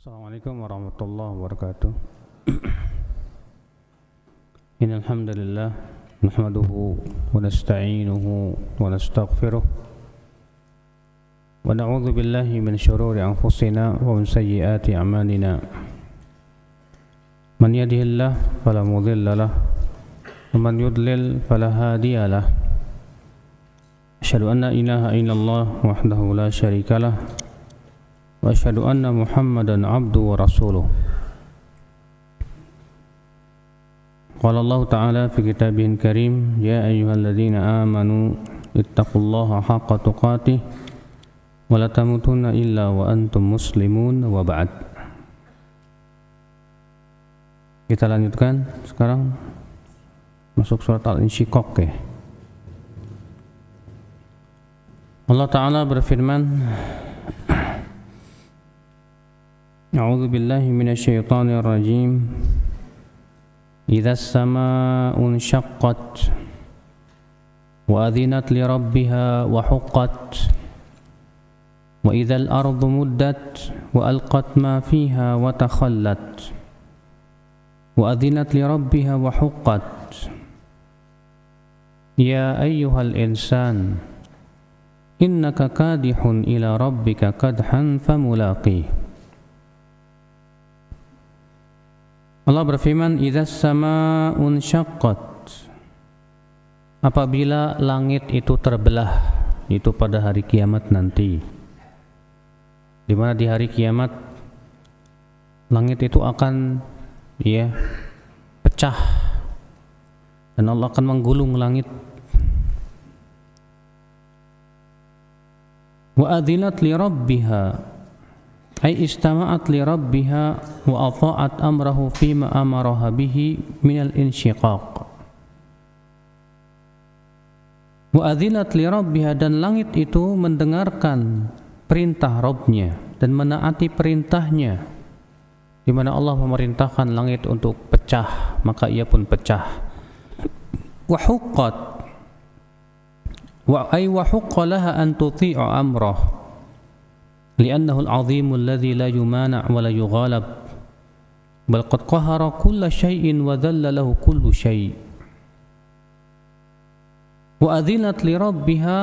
Assalamualaikum warahmatullahi wabarakatuh. إن الحمد لله نحمده ونستعينه ونستغفره ونعوذ بالله من شرور أنفسنا ومن سيئات أعمالنا من يده الله فلا مضل له ومن يضلل فلا هادي له أشهد أن لا إله إلا الله وحده لا شريك له واشهد ان محمدا عبده ورسوله قال الله تعالى في كتابه الكريم يا ايها الذين امنوا اتقوا الله حق تقاته ولا تموتن الا وانتم مسلمون وبعد kita lanjutkan sekarang masuk surat al-insyiqaq ya Allah taala berfirman أعوذ بالله من الشيطان الرجيم إذا السماء انشقت وأذنت لربها وحقت وإذا الأرض مدت وألقت ما فيها وتخلت وأذنت لربها وحقت يا أيها الإنسان إنك كادح إلى ربك كدحا فملاقيه Allah berfirman, "Idza sama'un syaqqat." Apabila langit itu terbelah, itu pada hari kiamat nanti. Di mana di hari kiamat langit itu akan ya pecah dan Allah akan menggulung langit. Wa adzinat li rabbiha ay istama'at li rabbiha wa ata'at amrahu ma amaraha bihi min al-insyiqaq wa adzinat li rabbiha dan langit itu mendengarkan perintah Robnya dan menaati perintahnya di mana Allah memerintahkan langit untuk pecah maka ia pun pecah wa huqqat wa ay wa huqqalaha an tuti'a amrah لأنه العظيم الذي لا يمانع ولا يغالب بل قد قهر كل شيء وذل له كل شيء وأذنت لربها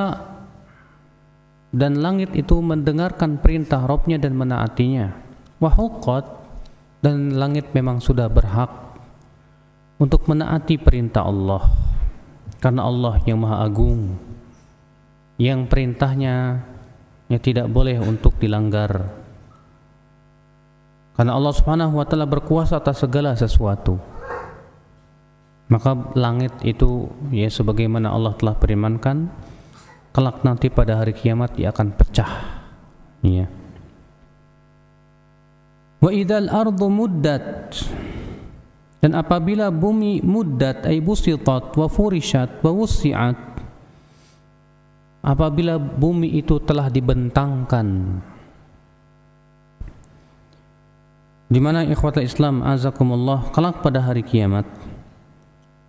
dan langit itu mendengarkan perintah Robnya dan menaatinya wahuqat dan langit memang sudah berhak untuk menaati perintah Allah karena Allah yang maha agung yang perintahnya ya tidak boleh untuk dilanggar karena Allah Subhanahu wa taala berkuasa atas segala sesuatu maka langit itu ya sebagaimana Allah telah perimankan kelak nanti pada hari kiamat ia akan pecah ya wa idzal ardu muddat dan apabila bumi muddat ay busitat wa furishat wa wusi'at apabila bumi itu telah dibentangkan di mana ikhwatul Islam azakumullah kelak pada hari kiamat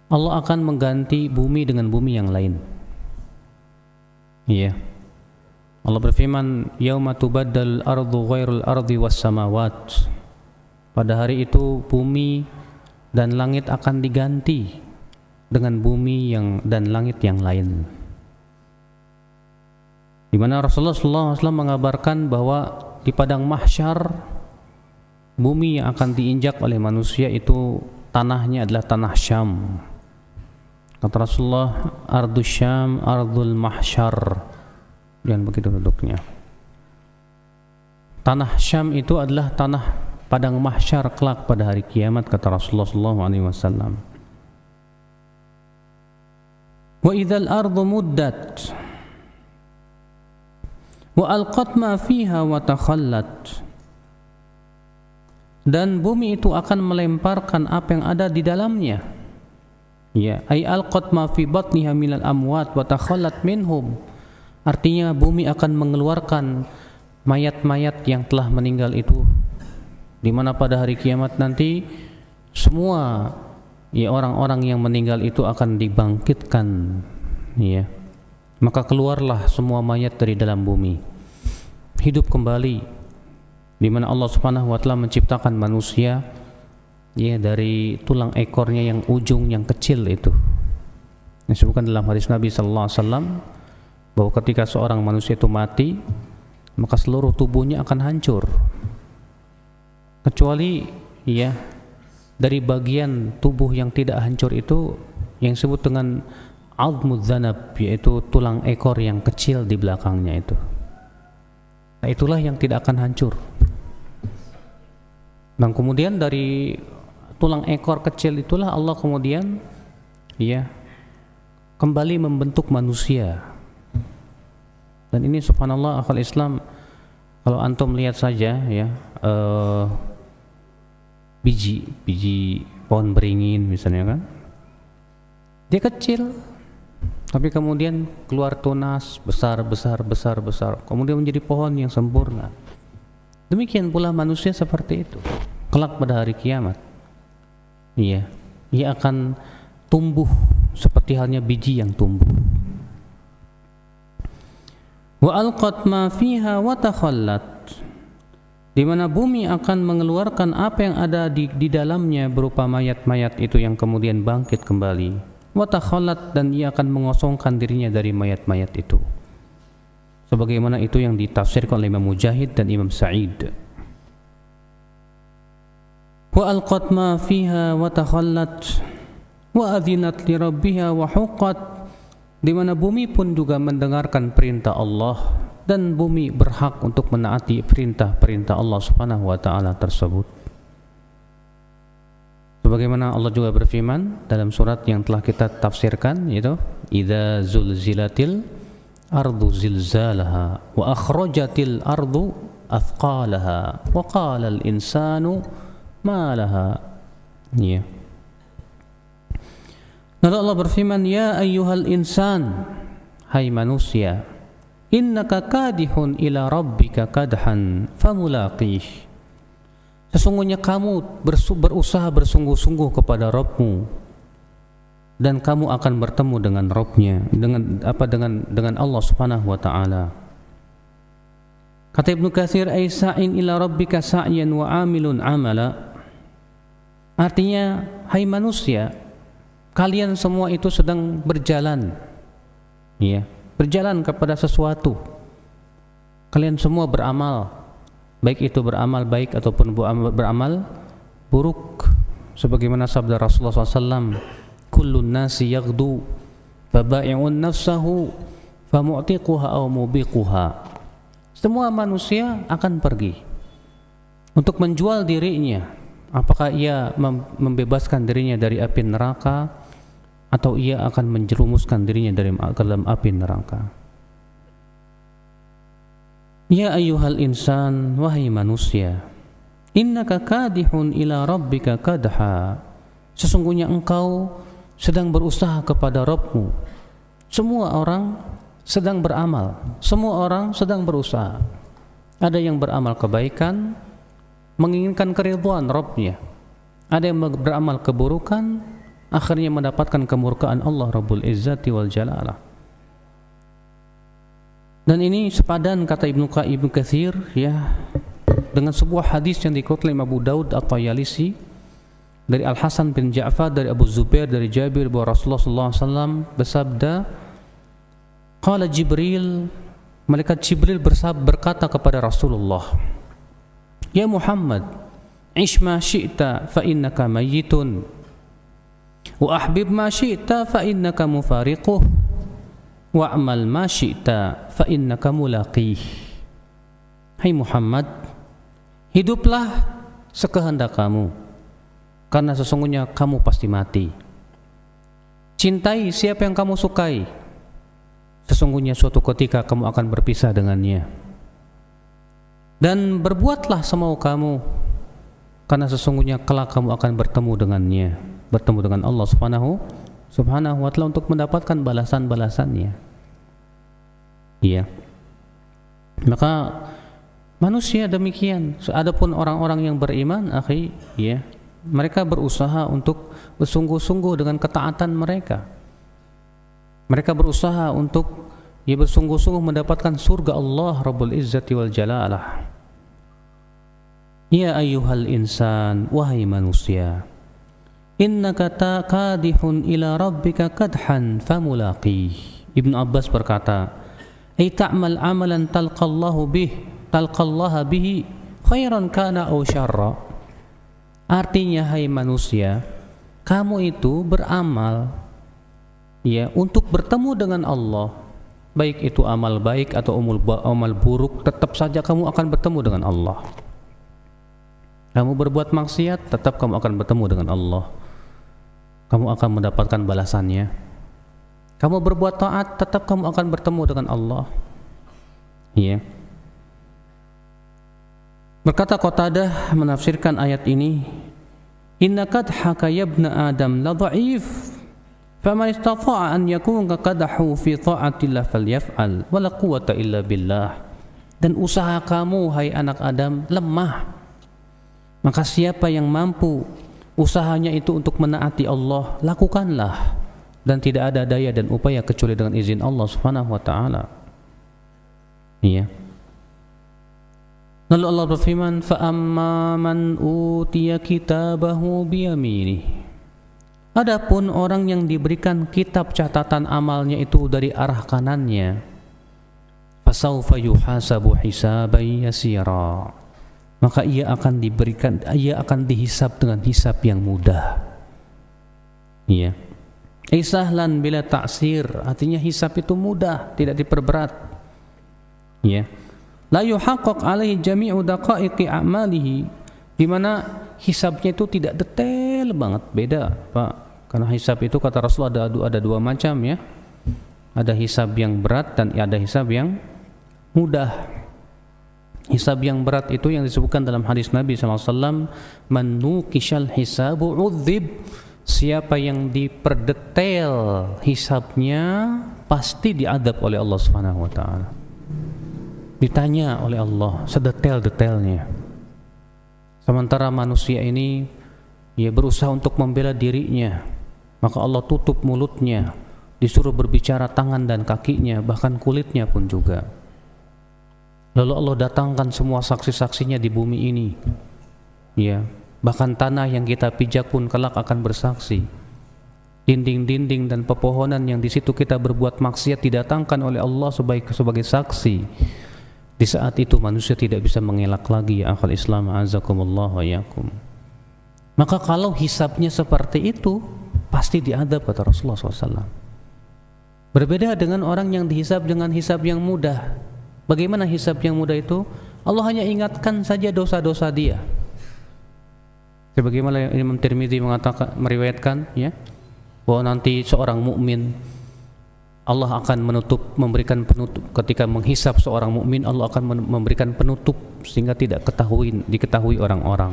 Allah akan mengganti bumi dengan bumi yang lain iya Allah berfirman yauma tubaddal ardu ghairul ardi was samawat pada hari itu bumi dan langit akan diganti dengan bumi yang dan langit yang lain di mana Rasulullah SAW mengabarkan bahwa di padang mahsyar bumi yang akan diinjak oleh manusia itu tanahnya adalah tanah Syam. Kata Rasulullah, Ardu Syam, Ardul Mahsyar. Dan begitu duduknya. Tanah Syam itu adalah tanah padang mahsyar kelak pada hari kiamat kata Rasulullah SAW. Wa idhal ardu muddat wa ma fiha wa dan bumi itu akan melemparkan apa yang ada di dalamnya ya ay alqat ma fi batniha al amwat wa takhallat minhum artinya bumi akan mengeluarkan mayat-mayat yang telah meninggal itu di mana pada hari kiamat nanti semua ya orang-orang yang meninggal itu akan dibangkitkan ya maka keluarlah semua mayat dari dalam bumi hidup kembali di mana Allah Subhanahu wa taala menciptakan manusia ya dari tulang ekornya yang ujung yang kecil itu. Disebutkan dalam hadis Nabi sallallahu alaihi wasallam bahwa ketika seorang manusia itu mati maka seluruh tubuhnya akan hancur kecuali ya dari bagian tubuh yang tidak hancur itu yang disebut dengan azmudz yaitu tulang ekor yang kecil di belakangnya itu Nah, itulah yang tidak akan hancur. Dan kemudian dari tulang ekor kecil itulah Allah kemudian ya kembali membentuk manusia. Dan ini subhanallah akal Islam kalau antum lihat saja ya uh, biji biji pohon beringin misalnya kan dia kecil tapi kemudian keluar tunas besar, besar, besar, besar. Kemudian menjadi pohon yang sempurna. Demikian pula manusia seperti itu. Kelak pada hari kiamat. Iya. Ia akan tumbuh seperti halnya biji yang tumbuh. Wa alqat ma fiha wa takhallat di mana bumi akan mengeluarkan apa yang ada di, di dalamnya berupa mayat-mayat itu yang kemudian bangkit kembali watakhalat dan ia akan mengosongkan dirinya dari mayat-mayat itu sebagaimana itu yang ditafsirkan oleh Imam Mujahid dan Imam Sa'id wa alqat ma fiha wa wa adhinat li rabbiha wa huqat di mana bumi pun juga mendengarkan perintah Allah dan bumi berhak untuk menaati perintah-perintah Allah Subhanahu wa taala tersebut Sebagaimana Allah juga berfirman dalam surat yang telah kita tafsirkan yaitu idza zulzilatil ardu zilzalaha wa akhrajatil ardu athqalaha wa qala al insanu ma laha. Ya. Lalu Allah berfirman ya ayyuhal insan hai manusia innaka kadihun ila rabbika kadhan famulaqih Sesungguhnya kamu berusaha bersungguh-sungguh kepada Robmu dan kamu akan bertemu dengan Robnya dengan apa dengan dengan Allah Subhanahu wa taala. Kata Ibnu Katsir Aisyin ila rabbika wa amilun amala. Artinya hai manusia, kalian semua itu sedang berjalan ya, berjalan kepada sesuatu. Kalian semua beramal baik itu beramal baik ataupun beramal buruk sebagaimana sabda Rasulullah SAW kullu nasi yagdu faba'i'un nafsahu famu'tiquha aw mubiquha semua manusia akan pergi untuk menjual dirinya apakah ia membebaskan dirinya dari api neraka atau ia akan menjerumuskan dirinya dari dalam api neraka Ya ayuhal insan, wahai manusia, innaka kadihun ila rabbika kadha. Sesungguhnya engkau sedang berusaha kepada Rabbmu. Semua orang sedang beramal, semua orang sedang berusaha. Ada yang beramal kebaikan, menginginkan keriduan Rabbnya. Ada yang beramal keburukan, akhirnya mendapatkan kemurkaan Allah Rabbul Izzati wal Jalalah. Dan ini sepadan kata Ibnu Ibnu Katsir ya dengan sebuah hadis yang dikutip oleh Abu Daud atau Yalisi dari Al Hasan bin Ja'far dari Abu Zubair dari Jabir bahwa Rasulullah SAW bersabda Qala Jibril Malaikat Jibril bersab, berkata kepada Rasulullah Ya Muhammad Ishma ma syi'ta fa innaka mayyitun Wa ahbib ma syi'ta fa innaka mufariquh wa'mal ma syi'ta fa innaka mulaqih Hai Muhammad hiduplah sekehendak kamu karena sesungguhnya kamu pasti mati cintai siapa yang kamu sukai sesungguhnya suatu ketika kamu akan berpisah dengannya dan berbuatlah semau kamu karena sesungguhnya kelak kamu akan bertemu dengannya bertemu dengan Allah Subhanahu subhanahu wa ta'ala untuk mendapatkan balasan-balasannya iya maka manusia demikian adapun orang-orang yang beriman akhi ya mereka berusaha untuk bersungguh-sungguh dengan ketaatan mereka mereka berusaha untuk ya bersungguh-sungguh mendapatkan surga Allah Rabbul Izzati wal Jalalah Ya ayyuhal insan, wahai manusia innaka taqadihun ila rabbika kadhan famulaqi Ibnu Abbas berkata ay ta'mal amalan talqallahu bih talqallaha bihi khairan kana aw syarra artinya hai manusia kamu itu beramal ya untuk bertemu dengan Allah baik itu amal baik atau umul amal buruk tetap saja kamu akan bertemu dengan Allah kamu berbuat maksiat tetap kamu akan bertemu dengan Allah kamu akan mendapatkan balasannya. Kamu berbuat taat, tetap kamu akan bertemu dengan Allah. Iya. Yeah. Berkata Qatadah menafsirkan ayat ini, "Innakad hakaya Adam la dha'if." فَمَنْ an أَنْ kadahu fi فِي طَاعَةِ falyaf'al, wa la quwwata illa billah." Dan usaha kamu, hai anak Adam, lemah. Maka siapa yang mampu usahanya itu untuk menaati Allah, lakukanlah dan tidak ada daya dan upaya kecuali dengan izin Allah Subhanahu wa taala. Iya. Lalu Allah berfirman, "Fa amman utiya kitabahu biyamini." Adapun orang yang diberikan kitab catatan amalnya itu dari arah kanannya, yuhasabu hisaban yasira maka ia akan diberikan ia akan dihisap dengan hisap yang mudah ya isahlan eh, bila taksir artinya hisap itu mudah tidak diperberat ya la yuhaqqaq alaihi jami'u daqaiqi a'malihi di mana hisabnya itu tidak detail banget beda Pak karena hisab itu kata Rasul ada ada dua macam ya ada hisab yang berat dan ada hisab yang mudah Hisab yang berat itu yang disebutkan dalam hadis Nabi SAW Menukishal hisabu udhib Siapa yang diperdetail hisabnya Pasti diadab oleh Allah SWT Ditanya oleh Allah sedetail-detailnya Sementara manusia ini Ia berusaha untuk membela dirinya Maka Allah tutup mulutnya Disuruh berbicara tangan dan kakinya Bahkan kulitnya pun juga Lalu Allah datangkan semua saksi-saksinya di bumi ini. Ya, bahkan tanah yang kita pijak pun kelak akan bersaksi. Dinding-dinding dan pepohonan yang di situ kita berbuat maksiat didatangkan oleh Allah sebagai sebagai saksi. Di saat itu manusia tidak bisa mengelak lagi ya akal Islam azakumullah wa yakum. Maka kalau hisabnya seperti itu pasti diadab kata Rasulullah SAW. Berbeda dengan orang yang dihisab dengan hisab yang mudah Bagaimana hisab yang mudah itu? Allah hanya ingatkan saja dosa-dosa dia. Sebagaimana Imam Tirmidzi mengatakan meriwayatkan ya bahwa nanti seorang mukmin Allah akan menutup memberikan penutup ketika menghisap seorang mukmin Allah akan memberikan penutup sehingga tidak ketahui diketahui orang-orang.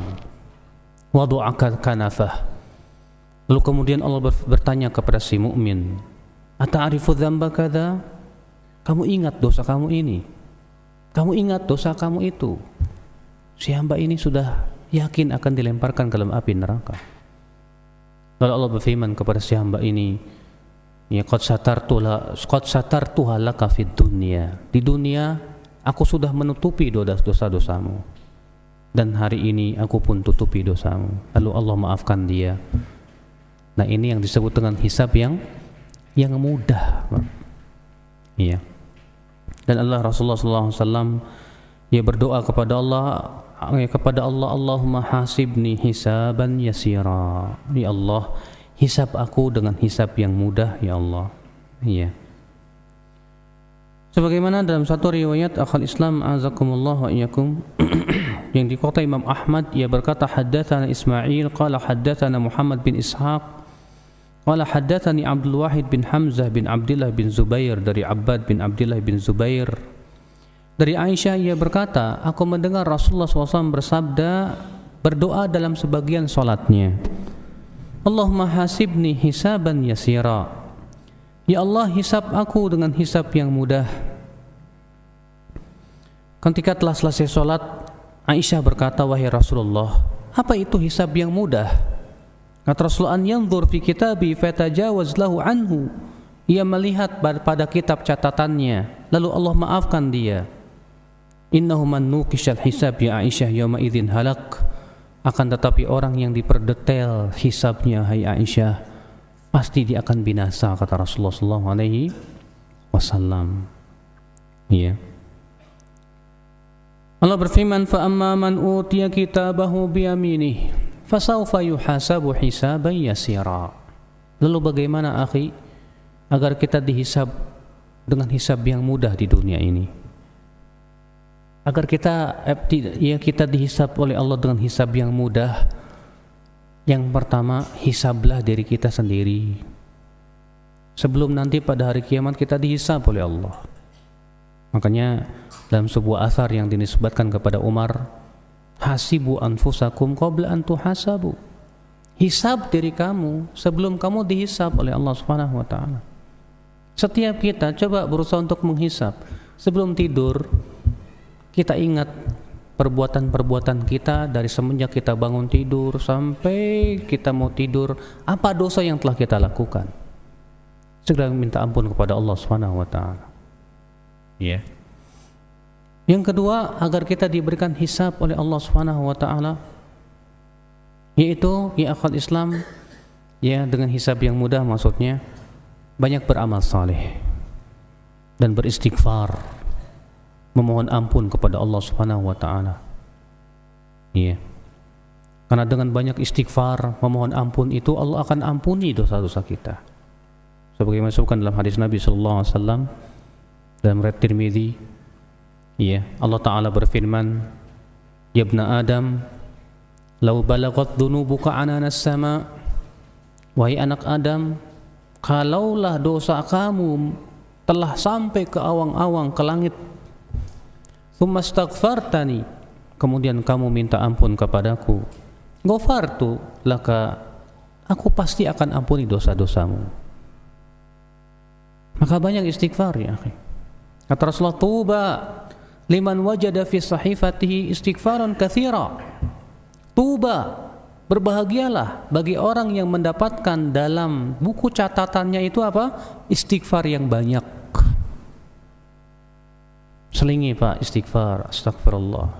Wadu'aka kanafah. Lalu kemudian Allah bertanya kepada si mukmin, "Ata'rifu dzamba kadza?" Kamu ingat dosa kamu ini? Kamu ingat dosa kamu itu. Si hamba ini sudah yakin akan dilemparkan ke dalam api neraka. Lalu Allah berfirman kepada si hamba ini, Ya qad satartula qad satartuha laka fid dunya. Di dunia aku sudah menutupi dosa-dosamu. Dan hari ini aku pun tutupi dosamu. Lalu Allah maafkan dia. Nah, ini yang disebut dengan hisab yang yang mudah. Iya dan Allah Rasulullah SAW dia berdoa kepada Allah eh, kepada Allah Allahumma hasibni hisaban yasira ya Allah hisab aku dengan hisab yang mudah ya Allah iya sebagaimana dalam satu riwayat akal Islam azakumullah wa iyakum yang dikota Imam Ahmad ia berkata haddatsana Ismail qala haddatsana Muhammad bin Ishaq Wala haddathani Abdul Wahid bin Hamzah bin Abdullah bin Zubair dari Abbad bin Abdullah bin Zubair dari Aisyah ia berkata, aku mendengar Rasulullah SAW bersabda berdoa dalam sebagian solatnya. Allahumma hasibni hisaban yasira. Ya Allah hisab aku dengan hisab yang mudah. Ketika telah selesai solat, Aisyah berkata, wahai Rasulullah, apa itu hisab yang mudah? Kata Rasulullah an yanzur fi kitabi fatajawaz lahu anhu. Ia melihat pada kitab catatannya lalu Allah maafkan dia. Innahu man nuqishal hisab ya Aisyah yauma idzin halak. Akan tetapi orang yang diperdetail hisabnya hai Aisyah pasti dia akan binasa kata Rasulullah sallallahu alaihi wasallam. Ya. Allah berfirman fa amman utiya kitabahu bi yaminih fasaufa yuhasabu hisaban yasira. Lalu bagaimana akhi agar kita dihisab dengan hisab yang mudah di dunia ini? Agar kita eh, ya kita dihisab oleh Allah dengan hisab yang mudah. Yang pertama, hisablah diri kita sendiri. Sebelum nanti pada hari kiamat kita dihisab oleh Allah. Makanya dalam sebuah asar yang dinisbatkan kepada Umar, hasibu anfusakum qabla an tuhasabu hisab diri kamu sebelum kamu dihisab oleh Allah Subhanahu wa taala setiap kita coba berusaha untuk menghisab sebelum tidur kita ingat perbuatan-perbuatan kita dari semenjak kita bangun tidur sampai kita mau tidur apa dosa yang telah kita lakukan segera minta ampun kepada Allah Subhanahu wa taala ya yeah. Yang kedua, agar kita diberikan hisab oleh Allah Subhanahu wa taala yaitu ya akhwat Islam ya dengan hisab yang mudah maksudnya banyak beramal saleh dan beristighfar memohon ampun kepada Allah Subhanahu wa taala. Ya. Karena dengan banyak istighfar, memohon ampun itu Allah akan ampuni dosa-dosa kita. Sebagaimana disebutkan dalam hadis Nabi sallallahu alaihi wasallam dalam riwayat Tirmizi Ya Allah Ta'ala berfirman, Ya Ibn Adam, Lau balagat dunubuka ananas sama, Wahai anak Adam, kalaulah dosa kamu telah sampai ke awang-awang ke langit, Thumastaghfartani, kemudian kamu minta ampun kepadaku, Gofartu laka, aku pasti akan ampuni dosa-dosamu. Maka banyak istighfar ya Kata Rasulullah, Tuba liman wajada fi sahifatihi istighfaran kathira tuba berbahagialah bagi orang yang mendapatkan dalam buku catatannya itu apa istighfar yang banyak selingi pak istighfar astagfirullah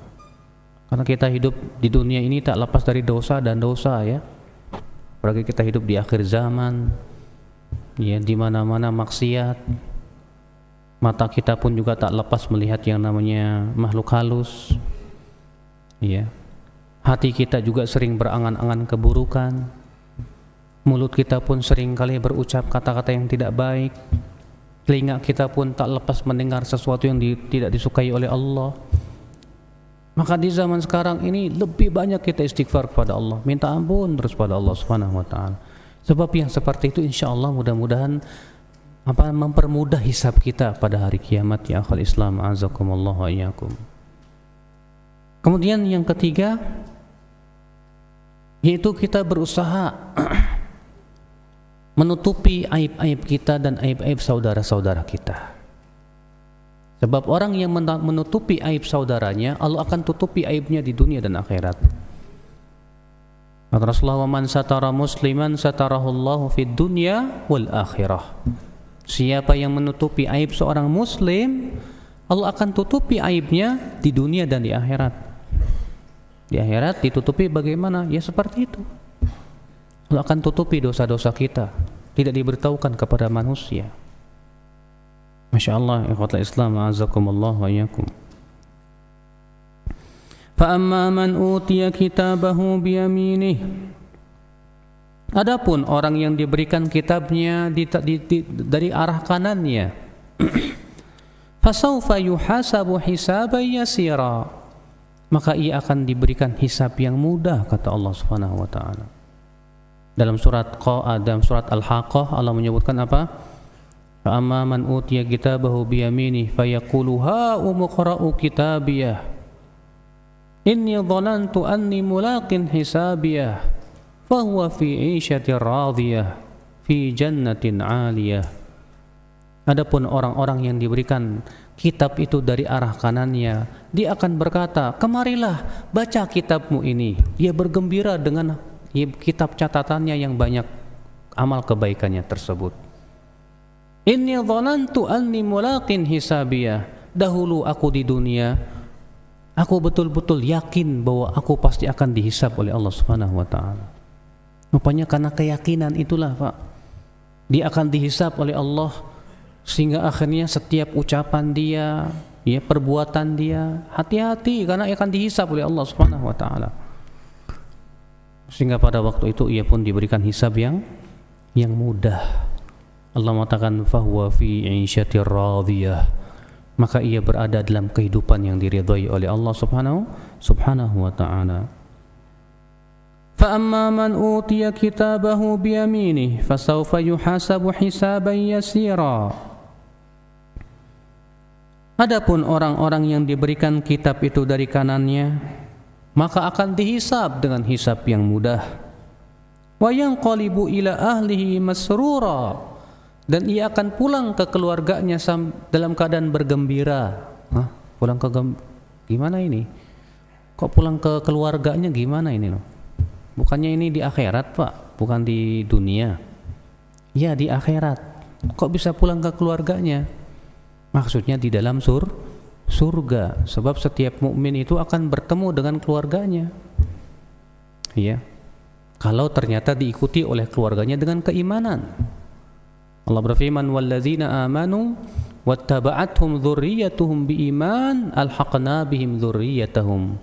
karena kita hidup di dunia ini tak lepas dari dosa dan dosa ya apalagi kita hidup di akhir zaman ya di mana-mana maksiat mata kita pun juga tak lepas melihat yang namanya makhluk halus ya hati kita juga sering berangan-angan keburukan mulut kita pun sering kali berucap kata-kata yang tidak baik telinga kita pun tak lepas mendengar sesuatu yang di, tidak disukai oleh Allah maka di zaman sekarang ini lebih banyak kita istighfar kepada Allah minta ampun terus kepada Allah subhanahu wa ta'ala sebab yang seperti itu insya Allah mudah-mudahan apa mempermudah hisab kita pada hari kiamat ya akhal Islam azakumullah wa iyyakum. Kemudian yang ketiga yaitu kita berusaha menutupi aib-aib kita dan aib-aib saudara-saudara kita. Sebab orang yang menutupi aib saudaranya, Allah akan tutupi aibnya di dunia dan akhirat. Rasulullah wa man satara musliman satarahu Allah fid dunya wal akhirah. Siapa yang menutupi aib seorang muslim, Allah akan tutupi aibnya di dunia dan di akhirat. Di akhirat ditutupi bagaimana? Ya seperti itu. Allah akan tutupi dosa-dosa kita, tidak diberitahukan kepada manusia. Masya Allah, ikhwatul Islam, azakumullah wa yakum. فأما من أوتي كتابه بيمينه Adapun orang yang diberikan kitabnya di, di, di, dari arah kanannya, fasaufa yuhasabu hisaban yasira. Maka ia akan diberikan hisab yang mudah kata Allah Subhanahu wa taala. Dalam surat Qa'a dalam surat Al-Haqqah Allah menyebutkan apa? Fa'amma man utiya kitabahu biyamini fayaqulu ha'umu qra'u kitabiyah. Inni dhanantu anni mulaqin hisabiyah فهو fi عيشة راضية fi jannatin 'aliyah. Adapun orang-orang yang diberikan kitab itu dari arah kanannya, dia akan berkata, "Kemarilah, baca kitabmu ini." Dia bergembira dengan kitab catatannya yang banyak amal kebaikannya tersebut. Inni dhanantu anni mulaqin hisabiyah. Dahulu aku di dunia, aku betul-betul yakin bahwa aku pasti akan dihisab oleh Allah Subhanahu wa taala. Rupanya karena keyakinan itulah Pak. Dia akan dihisap oleh Allah sehingga akhirnya setiap ucapan dia, ya perbuatan dia, hati-hati karena ia akan dihisap oleh Allah Subhanahu wa taala. Sehingga pada waktu itu ia pun diberikan hisab yang yang mudah. Allah mengatakan fahuwa fi insyatir radiyah. Maka ia berada dalam kehidupan yang diridhai oleh Allah Subhanahu Subhanahu wa taala. فأما من أوتي كتابه بيمينه فسوف يحاسب حسابا يسيرا Adapun orang-orang yang diberikan kitab itu dari kanannya, maka akan dihisap dengan hisap yang mudah. Wayang qalibu ila ahlihi masrura dan ia akan pulang ke keluarganya dalam keadaan bergembira. Hah? Pulang ke gem gimana ini? Kok pulang ke keluarganya gimana ini loh? Bukannya ini di akhirat, Pak? Bukan di dunia. Ya, di akhirat. Kok bisa pulang ke keluarganya? Maksudnya di dalam sur surga. Sebab setiap mukmin itu akan bertemu dengan keluarganya. Iya. Kalau ternyata diikuti oleh keluarganya dengan keimanan. Allah berfirman, "Walladzina amanu wattaba'athum dzurriyyatuhum biiman alhaqna bihim dzurriyyatahum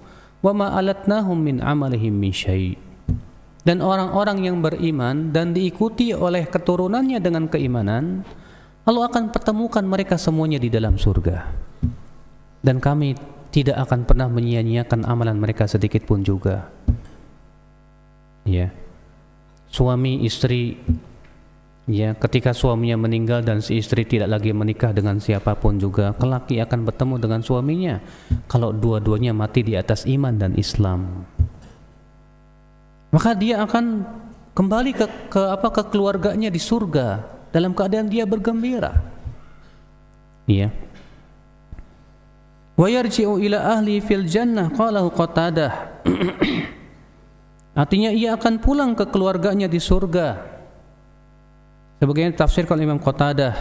wa ma alatnahum min amalihim min syai'." dan orang-orang yang beriman dan diikuti oleh keturunannya dengan keimanan Allah akan pertemukan mereka semuanya di dalam surga dan kami tidak akan pernah menyia-nyiakan amalan mereka sedikit pun juga ya suami istri ya ketika suaminya meninggal dan si istri tidak lagi menikah dengan siapapun juga kelak ia akan bertemu dengan suaminya kalau dua-duanya mati di atas iman dan Islam maka dia akan kembali ke, ke apa ke keluarganya di surga dalam keadaan dia bergembira ya wa yarji'u ila ahli fil jannah qalahu qatadah artinya ia akan pulang ke keluarganya di surga sebagaimana tafsirkan Imam Qatadah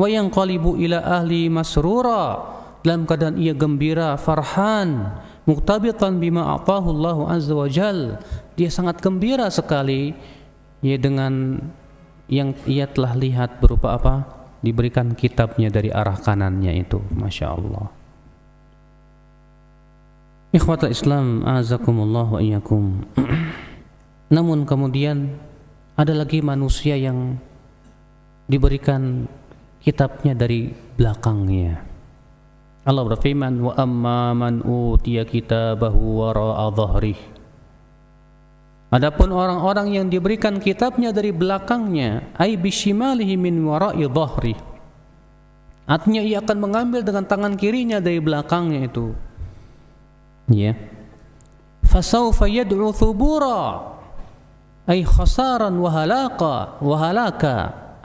wa yanqalibu ila ahli masrura dalam keadaan ia gembira farhan muktabitan bima atahu Allah azza wa jal dia sangat gembira sekali ya dengan yang ia telah lihat berupa apa diberikan kitabnya dari arah kanannya itu Masya Allah Ikhwatul Islam azakumullah wa iyakum namun kemudian ada lagi manusia yang diberikan kitabnya dari belakangnya Allah berfirman wa man utiya kitabahu ra'a dhahrih Adapun orang-orang yang diberikan kitabnya dari belakangnya ay bishimalihi min wara'i dhahri Artinya ia akan mengambil dengan tangan kirinya dari belakangnya itu Ya Fasawfa yad'u thubura ay khasaran wa halaka wa halaka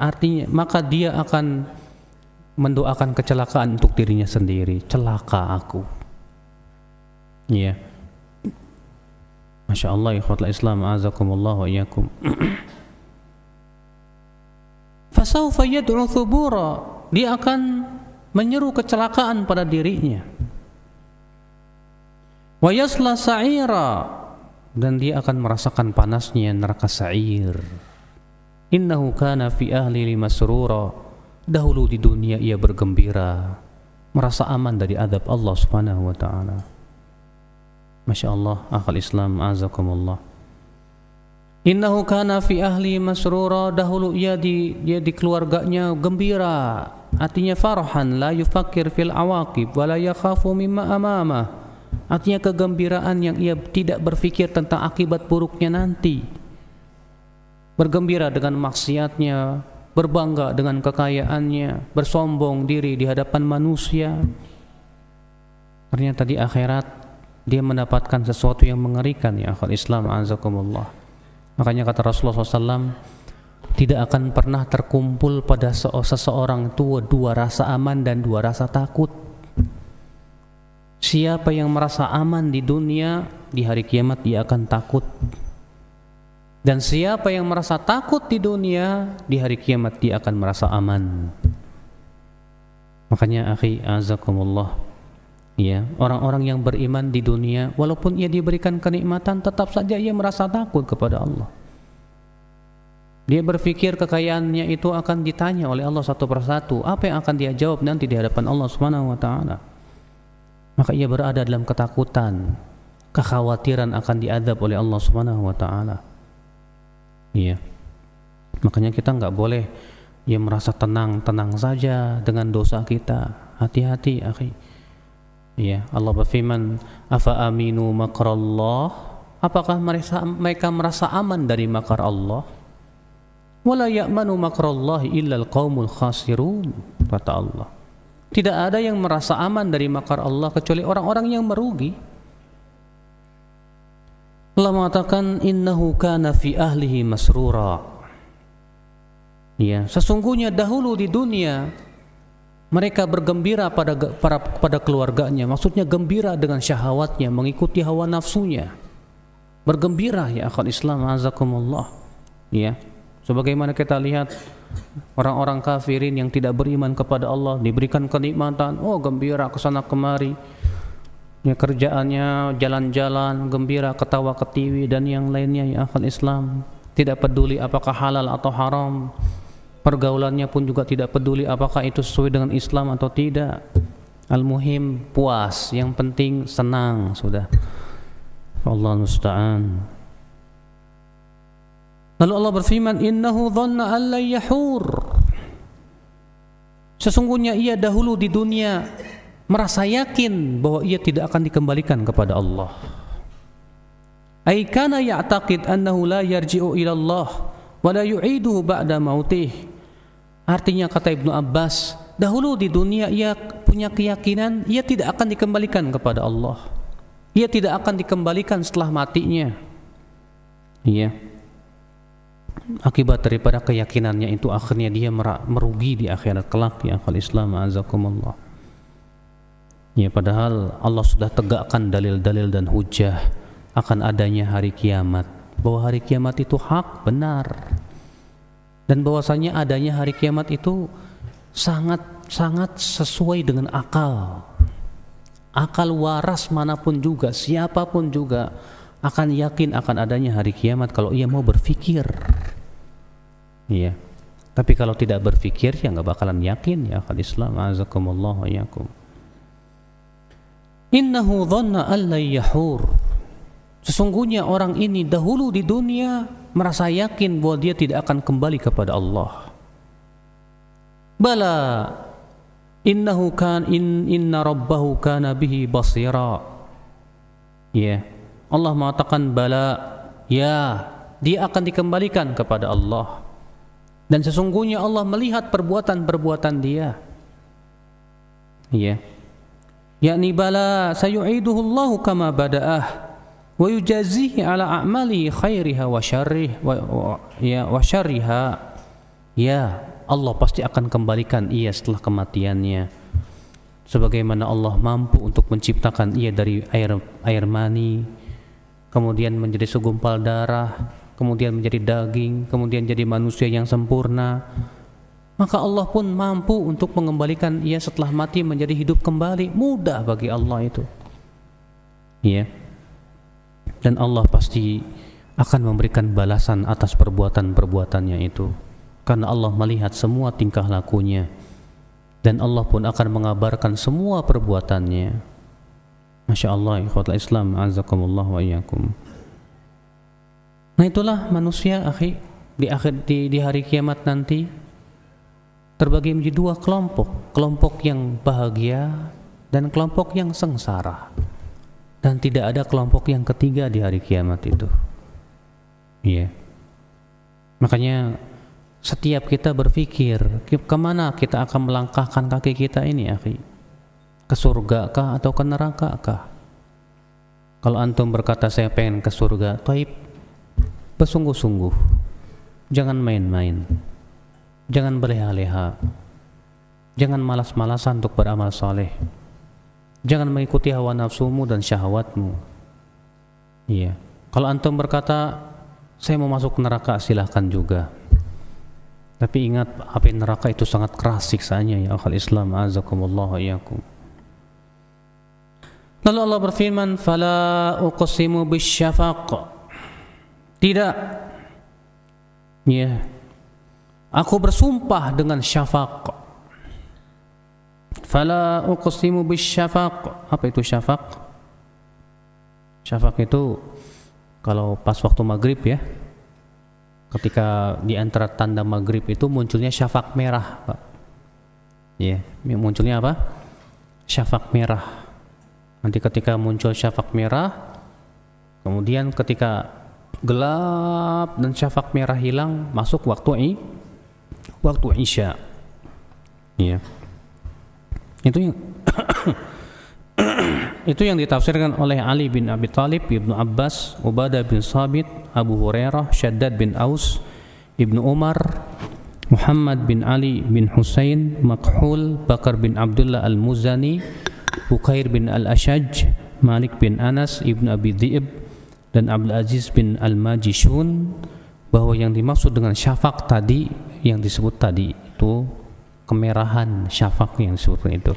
Artinya maka dia akan mendoakan kecelakaan untuk dirinya sendiri. Celaka aku. Ya, Masya Allah, ikhwatlah Islam, azakumullah wa iyakum. Fasawfa yad'u thubura. Dia akan menyeru kecelakaan pada dirinya. Wa yasla sa'ira. Dan dia akan merasakan panasnya neraka sa'ir. Innahu kana fi ahli masrura Dahulu di dunia ia bergembira, merasa aman dari adab Allah Subhanahu wa taala. Masya Allah, akal Islam azakumullah. Innahu kana fi ahli masrura dahulu ia di dia di keluarganya gembira, artinya farhan la yufakir fil awaqib wa yakhafu mimma amamah. Artinya kegembiraan yang ia tidak berpikir tentang akibat buruknya nanti. Bergembira dengan maksiatnya, berbangga dengan kekayaannya, bersombong diri di hadapan manusia. Ternyata di akhirat dia mendapatkan sesuatu yang mengerikan ya akhir Islam azakumullah. Makanya kata Rasulullah SAW, tidak akan pernah terkumpul pada seseorang tua dua rasa aman dan dua rasa takut. Siapa yang merasa aman di dunia, di hari kiamat dia akan takut dan siapa yang merasa takut di dunia, di hari kiamat dia akan merasa aman. Makanya akhi azakumullah ya, orang-orang yang beriman di dunia walaupun ia diberikan kenikmatan tetap saja ia merasa takut kepada Allah. Dia berpikir kekayaannya itu akan ditanya oleh Allah satu persatu. Apa yang akan dia jawab nanti di hadapan Allah Subhanahu wa taala? Maka ia berada dalam ketakutan, kekhawatiran akan diadab oleh Allah Subhanahu wa taala. Iya. Makanya kita nggak boleh ya merasa tenang tenang saja dengan dosa kita. Hati-hati, akhi. Ya, Allah berfirman, "Afa aminu makrallah?" Apakah mereka mereka merasa aman dari makar Allah? Wala ya'manu Allah illa al-qaumul khasirun, kata Allah. Tidak ada yang merasa aman dari makar Allah kecuali orang-orang yang merugi. Allah mengatakan innahu kana fi ahlihi masrura. Ya, sesungguhnya dahulu di dunia mereka bergembira pada para, pada keluarganya, maksudnya gembira dengan syahwatnya, mengikuti hawa nafsunya. Bergembira ya akan Islam azakumullah. Ya. Sebagaimana kita lihat orang-orang kafirin yang tidak beriman kepada Allah diberikan kenikmatan, oh gembira ke sana kemari ya, kerjaannya jalan-jalan gembira ketawa ketiwi dan yang lainnya ya akhwat Islam tidak peduli apakah halal atau haram pergaulannya pun juga tidak peduli apakah itu sesuai dengan Islam atau tidak al-muhim puas yang penting senang sudah Allah musta'an lalu Allah berfirman innahu dhanna an yahur sesungguhnya ia dahulu di dunia merasa yakin bahwa ia tidak akan dikembalikan kepada Allah. Aikana ya'taqid annahu la yarji'u ila Allah wa la yu'iduhu ba'da mautih. Artinya kata Ibnu Abbas, dahulu di dunia ia punya keyakinan ia tidak akan dikembalikan kepada Allah. Ia tidak akan dikembalikan setelah matinya. Iya. Akibat daripada keyakinannya itu akhirnya dia merugi di akhirat kelak ya kalau Islam azakumullah. Ya, padahal Allah sudah tegakkan dalil-dalil dan hujah akan adanya hari kiamat. Bahwa hari kiamat itu hak, benar. Dan bahwasanya adanya hari kiamat itu sangat-sangat sesuai dengan akal. Akal waras manapun juga, siapapun juga akan yakin akan adanya hari kiamat kalau ia mau berpikir. Iya. Tapi kalau tidak berpikir ya nggak bakalan yakin ya akal Islam azakumullah wa yakum. Innahu dhanna alla yahur. Sesungguhnya orang ini dahulu di dunia merasa yakin bahwa dia tidak akan kembali kepada Allah. Bala innahu kan in inna rabbahu kana bihi basira. Ya. Yeah. Allah mengatakan bala ya dia akan dikembalikan kepada Allah. Dan sesungguhnya Allah melihat perbuatan-perbuatan dia. Ya. Yeah yakni bala sayu'iduhu Allah kama bada'ah wa yujazihi ala a'mali khairiha wa syarrih wa, wa, ya wa syarriha ya Allah pasti akan kembalikan ia setelah kematiannya sebagaimana Allah mampu untuk menciptakan ia dari air air mani kemudian menjadi segumpal darah kemudian menjadi daging kemudian jadi manusia yang sempurna maka Allah pun mampu untuk mengembalikan ia setelah mati menjadi hidup kembali mudah bagi Allah itu ya dan Allah pasti akan memberikan balasan atas perbuatan-perbuatannya itu karena Allah melihat semua tingkah lakunya dan Allah pun akan mengabarkan semua perbuatannya Masya Allah ikhwatul Islam azakumullah wa iyakum nah itulah manusia akhi di akhir di, di hari kiamat nanti terbagi menjadi dua kelompok, kelompok yang bahagia dan kelompok yang sengsara. Dan tidak ada kelompok yang ketiga di hari kiamat itu. Iya. Yeah. Makanya setiap kita berpikir kemana kita akan melangkahkan kaki kita ini, akhi? Ke surga kah atau ke neraka kah? Kalau antum berkata saya pengen ke surga, taib, bersungguh-sungguh. Jangan main-main. Jangan berleha-leha. Jangan malas-malasan untuk beramal saleh. Jangan mengikuti hawa nafsumu dan syahwatmu. Iya. Kalau antum berkata, saya mau masuk neraka, silahkan juga. Tapi ingat, api neraka itu sangat keras siksaannya ya akal Islam azakumullah iyakum. Lalu Allah berfirman, "Fala uqsimu bisyafaq." Tidak. Ya, Aku bersumpah dengan syafaq. Fala uqsimu bisyafaq. Apa itu syafaq? Syafaq itu kalau pas waktu maghrib ya. Ketika di antara tanda maghrib itu munculnya syafaq merah, Pak. Ya, munculnya apa? Syafaq merah. Nanti ketika muncul syafaq merah, kemudian ketika gelap dan syafaq merah hilang, masuk waktu ini waktu isya ya itu yang itu yang ditafsirkan oleh Ali bin Abi Talib, Ibnu Abbas, Ubadah bin Sabit, Abu Hurairah, Syaddad bin Aus, Ibnu Umar, Muhammad bin Ali bin Husain, Makhul, Bakar bin Abdullah Al-Muzani, Bukair bin Al-Ashaj, Malik bin Anas, Ibnu Abi Dhi'ib, dan Abdul Aziz bin Al-Majishun bahwa yang dimaksud dengan syafaq tadi yang disebut tadi itu kemerahan syafak yang disebutkan itu.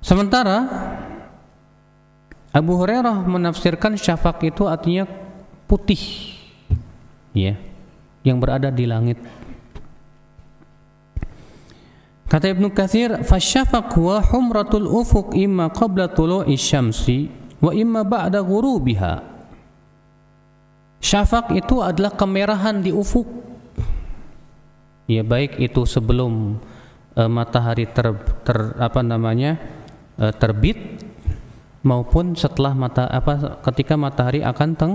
Sementara Abu Hurairah menafsirkan syafak itu artinya putih ya yang berada di langit. Kata Ibnu Katsir, "Fasyafaq huwa humratul ufuq imma qabla tulu'i syamsi wa imma ba'da ghurubiha." Syafak itu adalah kemerahan di ufuk. Ya baik itu sebelum e, matahari ter, ter apa namanya e, terbit maupun setelah mata apa ketika matahari akan teng,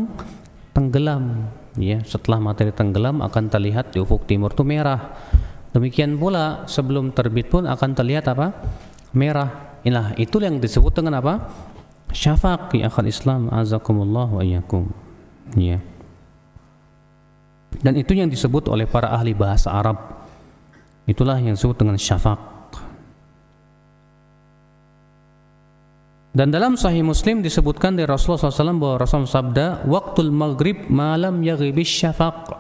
tenggelam. Ya setelah matahari tenggelam akan terlihat di ufuk timur itu merah. Demikian pula sebelum terbit pun akan terlihat apa merah. Inilah itu yang disebut dengan apa syafak ya akal Islam azakumullah wa iyyakum. Ya. Yeah. Dan itu yang disebut oleh para ahli bahasa Arab. Itulah yang disebut dengan syafaq. Dan dalam Sahih Muslim disebutkan dari Rasulullah SAW bahwa Rasulullah sabda, waktu maghrib malam yagribis syafaq.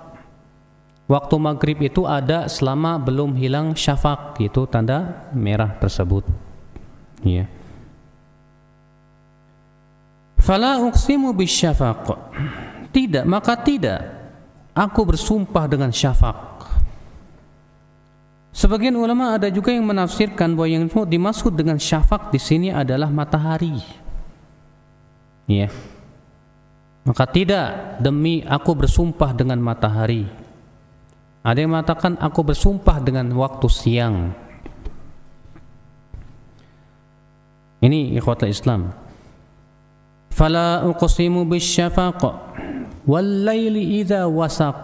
Waktu maghrib itu ada selama belum hilang syafaq, itu tanda merah tersebut. Ya. Fala uqsimu bisyafaq. Tidak, maka tidak Aku bersumpah dengan syafak. Sebagian ulama ada juga yang menafsirkan bahwa yang dimaksud dengan syafak di sini adalah matahari. Ya. Maka tidak demi aku bersumpah dengan matahari. Ada yang mengatakan aku bersumpah dengan waktu siang. Ini ikhwatul Islam. Fala uqsimu bisyafaq. Wallaili idza wasaq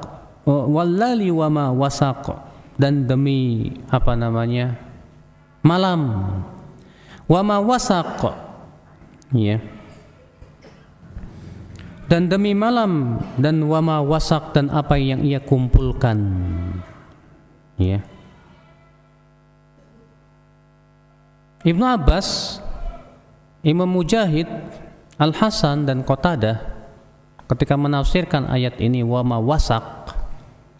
oh, walali wama wasaq dan demi apa namanya malam wama wasaq ya dan demi malam dan wama wasak dan apa yang ia kumpulkan ya yeah. Ibnu Abbas Imam Mujahid Al Hasan dan Qatadah ketika menafsirkan ayat ini wama wasak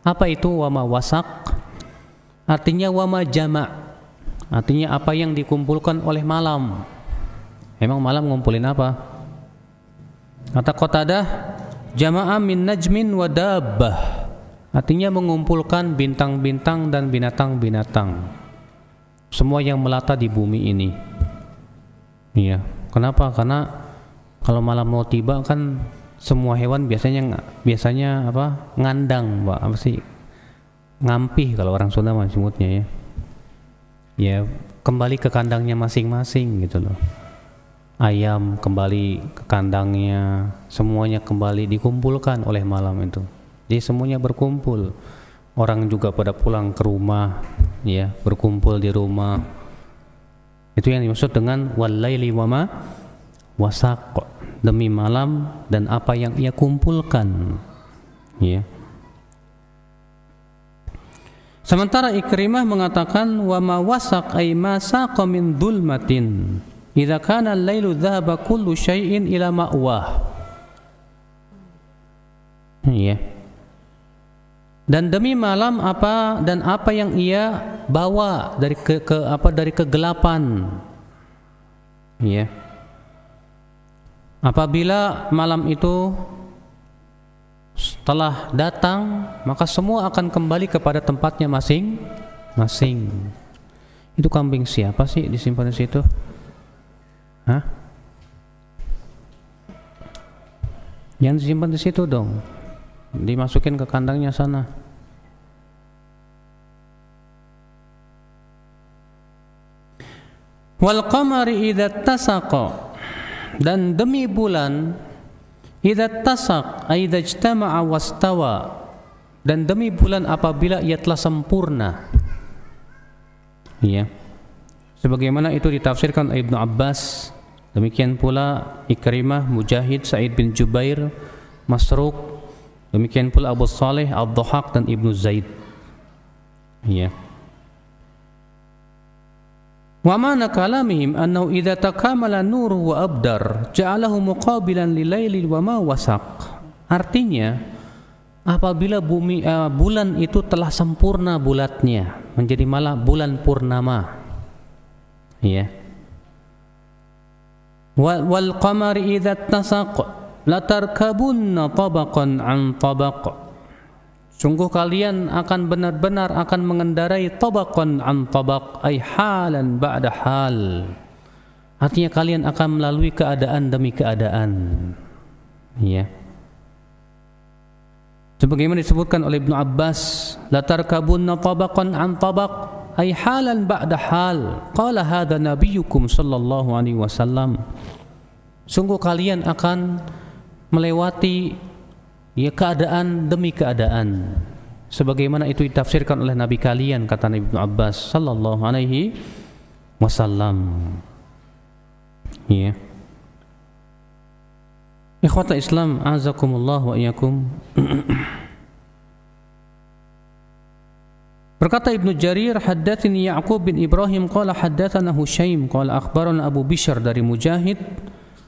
apa itu wama wasak artinya wama jama artinya apa yang dikumpulkan oleh malam emang malam ngumpulin apa kata kotadah jama'a min najmin wa artinya mengumpulkan bintang-bintang dan binatang-binatang semua yang melata di bumi ini iya kenapa karena kalau malam mau tiba kan semua hewan biasanya biasanya apa ngandang pak apa sih ngampih kalau orang Sunda maksudnya ya ya kembali ke kandangnya masing-masing gitu loh ayam kembali ke kandangnya semuanya kembali dikumpulkan oleh malam itu jadi semuanya berkumpul orang juga pada pulang ke rumah ya berkumpul di rumah itu yang dimaksud dengan walaili wama wasaq demi malam dan apa yang ia kumpulkan ya sementara Ikrimah mengatakan wa ma wasak ay ma saqa min dhulmatin idza kana al-lailu dhahaba kullu syai'in ila ma'wah ya dan demi malam apa dan apa yang ia bawa dari ke, ke apa dari kegelapan ya yeah Apabila malam itu telah datang, maka semua akan kembali kepada tempatnya masing-masing. Itu kambing siapa sih disimpan di situ? Hah? Yang disimpan di situ dong. Dimasukin ke kandangnya sana. Wal qamari idza tasaqa dan demi bulan idza tasak idza ijtama'a wastawa dan demi bulan apabila ia telah sempurna ya sebagaimana itu ditafsirkan oleh Ibnu Abbas demikian pula Ikrimah Mujahid Said bin Jubair Masruq demikian pula Abu Saleh al Haq dan Ibnu Zaid ya Wa mana kalamihim annau idza takamala nuru wa abdar ja'alahu muqabilan lilaili wa ma wasaq. Artinya apabila bumi uh, bulan itu telah sempurna bulatnya menjadi malah bulan purnama. Ya. Wal, wal qamari idza tasaq latarkabunna tabaqan an tabaq. Sungguh kalian akan benar-benar akan mengendarai tabaqan an tabaq ay halan ba'da hal. Artinya kalian akan melalui keadaan demi keadaan. Ya. Sebagaimana disebutkan oleh Ibnu Abbas, la kabun tabaqan an tabaq ay halan ba'da hal. Qala hadha nabiyyukum sallallahu alaihi wasallam. Sungguh kalian akan melewati ya keadaan demi keadaan sebagaimana itu ditafsirkan oleh nabi kalian kata Nabi Ibnu Abbas sallallahu alaihi wasallam ya Ikhwata Islam azakumullah wa iyakum Berkata Ibnu Jarir haddatsani Ya'qub bin Ibrahim qala haddatsana Husyaim qala akhbarana Abu Bishr dari Mujahid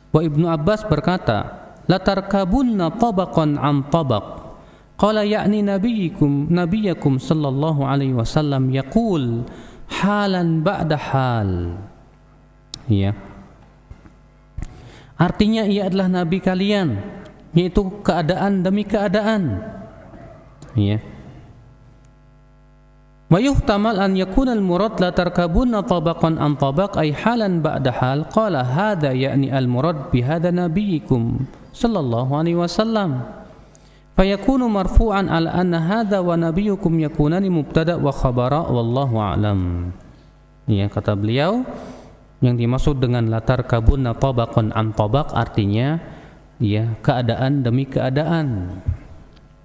wa Ibnu Abbas berkata latarkabunna tabaqan an tabaq qala ya'ni nabiyikum nabiyakum sallallahu alaihi wasallam yaqul halan ba'da hal ya artinya ia adalah nabi kalian yaitu keadaan demi keadaan ya wa yuhtamal an yakuna al-murad la tarkabunna tabaqan an tabaq ay halan ba'da hal qala hadha ya'ni al-murad bi hadha nabiyikum sallallahu alaihi wasallam fayakunu marfu'an ala anna hadha wa nabiyyukum yakunani mubtada wa khabara wallahu a'lam ya kata beliau yang dimaksud dengan latar kabun natabaqan an tabaq artinya ya keadaan demi keadaan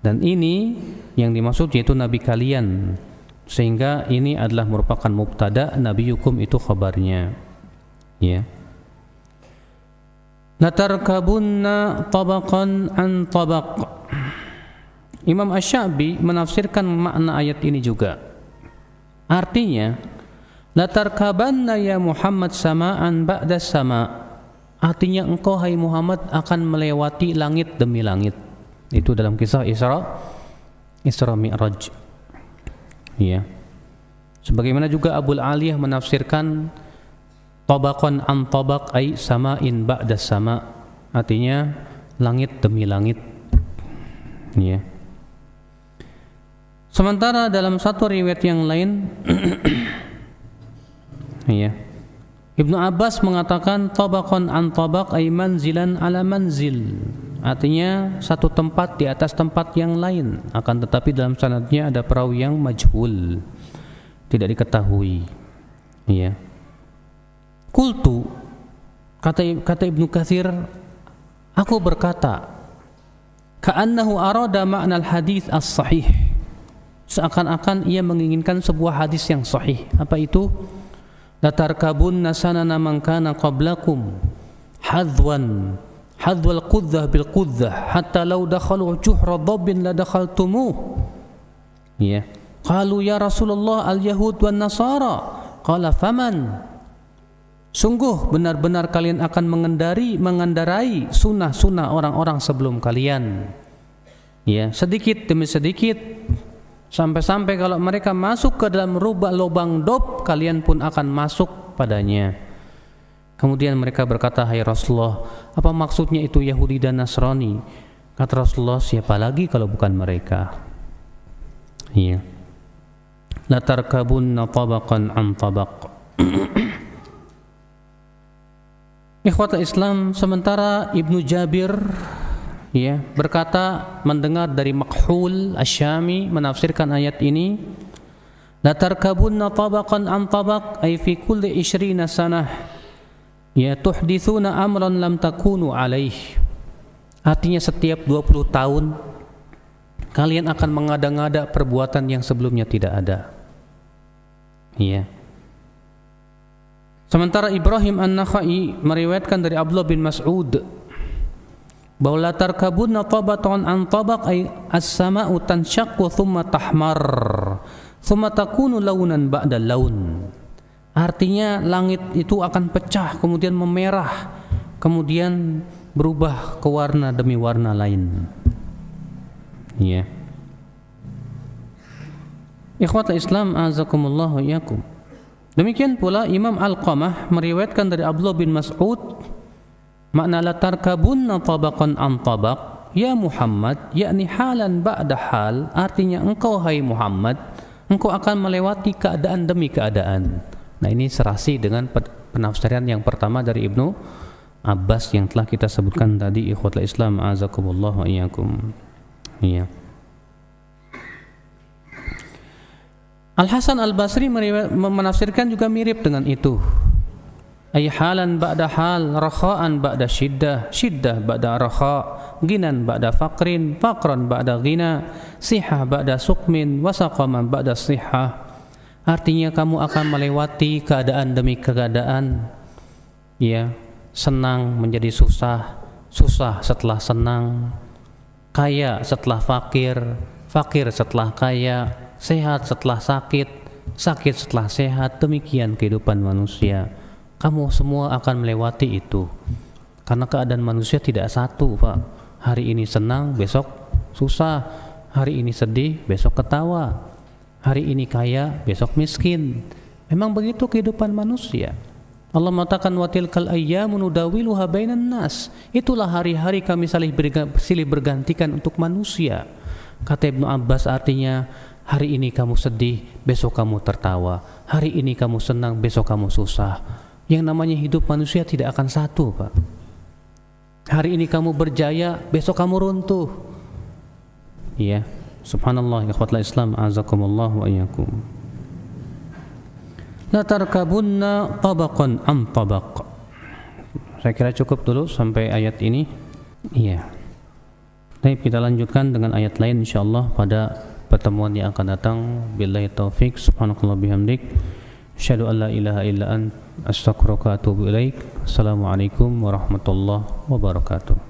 dan ini yang dimaksud yaitu nabi kalian sehingga ini adalah merupakan mubtada nabi hukum itu khabarnya ya Latarkabunna tabaqan an tabaq. Imam Ash-Syabi menafsirkan makna ayat ini juga. Artinya, latarkabanna ya Muhammad sama'an ba'da sama'. Artinya engkau hai Muhammad akan melewati langit demi langit. Itu dalam kisah Isra Isra Mi'raj. Ya. Sebagaimana juga Abu Aliyah menafsirkan Tobakon an tobak ay sama'in das sama artinya langit demi langit ya sementara dalam satu riwayat yang lain ya Ibn Ibnu Abbas mengatakan tobakon an tobak ay manzilan ala manzil artinya satu tempat di atas tempat yang lain akan tetapi dalam sanadnya ada perawi yang majhul tidak diketahui ya Kultu kata kata Ibnu Katsir aku berkata ka'annahu arada makna hadis as-sahih seakan-akan ia menginginkan sebuah hadis yang sahih apa itu latar kabun nasanana mangkana qablakum hadwan hadwal qudzah bil qudzah hatta law dakhalu juhra dhabbin la dakhaltumuh ya yeah. qalu ya rasulullah al yahud wan nasara qala faman Sungguh benar-benar kalian akan mengendari, mengendarai sunnah-sunnah orang-orang sebelum kalian. Ya, sedikit demi sedikit sampai-sampai kalau mereka masuk ke dalam rubah lubang dop, kalian pun akan masuk padanya. Kemudian mereka berkata, "Hai Rasulullah, apa maksudnya itu Yahudi dan Nasrani?" Kata Rasulullah, "Siapa lagi kalau bukan mereka?" Iya. Latarkabunna tabaqan an tabaq. Ikhwata Islam sementara Ibnu Jabir ya berkata mendengar dari Makhul Asyami menafsirkan ayat ini la tarkabunna tabaqan an tabaq ay fi kulli 20 sanah ya tuhdithuna amran lam takunu alaih artinya setiap 20 tahun kalian akan mengada-ngada perbuatan yang sebelumnya tidak ada ya Sementara Ibrahim An-Nakhai meriwayatkan dari Abdullah bin Mas'ud bahwa latar kabut tabaqan an tabaq ay as-sama'u tanshaqqu thumma tahmar thumma takunu launan ba'da laun. Artinya langit itu akan pecah kemudian memerah kemudian berubah ke warna demi warna lain. Ya. Yeah. Ikhwatul Islam azakumullahu yakum. Demikian pula Imam Al-Qamah meriwayatkan dari Abdullah bin Mas'ud makna la tarkabunna tabaqan an tabaq ya Muhammad yakni halan ba'da hal artinya engkau hai Muhammad engkau akan melewati keadaan demi keadaan. Nah ini serasi dengan penafsiran yang pertama dari Ibnu Abbas yang telah kita sebutkan tadi ikhwatul Islam azakumullah wa iyyakum. Iya. Al Hasan Al Basri menafsirkan juga mirip dengan itu. Ay halan ba'da hal, rakha'an ba'da syiddah, syiddah ba'da rakha', ginan ba'da faqrin, faqran ba'da ghina, siha ba'da sukmin, wasaqaman ba'da siha. Artinya kamu akan melewati keadaan demi keadaan. Ya, senang menjadi susah, susah setelah senang, kaya setelah fakir, fakir setelah kaya, sehat setelah sakit, sakit setelah sehat, demikian kehidupan manusia. Kamu semua akan melewati itu. Karena keadaan manusia tidak satu, Pak. Hari ini senang, besok susah. Hari ini sedih, besok ketawa. Hari ini kaya, besok miskin. Memang begitu kehidupan manusia. Allah mengatakan watilkal ayyamun udawiluha bainan nas. Itulah hari-hari kami silih bergantikan untuk manusia. Kata Ibnu Abbas artinya Hari ini kamu sedih, besok kamu tertawa. Hari ini kamu senang, besok kamu susah. Yang namanya hidup manusia tidak akan satu, Pak. Hari ini kamu berjaya, besok kamu runtuh. Iya, subhanallah, ikhwatul Islam, azakumullah wa iyyakum. La tarkabunna tabaqan am tabaq. Saya kira cukup dulu sampai ayat ini. Iya. Baik, kita lanjutkan dengan ayat lain insyaallah pada pertemuan yang akan datang billahi taufik subhanakallah bihamdik syadu alla ilaha illa an astaghfiruka wa atubu ilaik assalamualaikum warahmatullahi wabarakatuh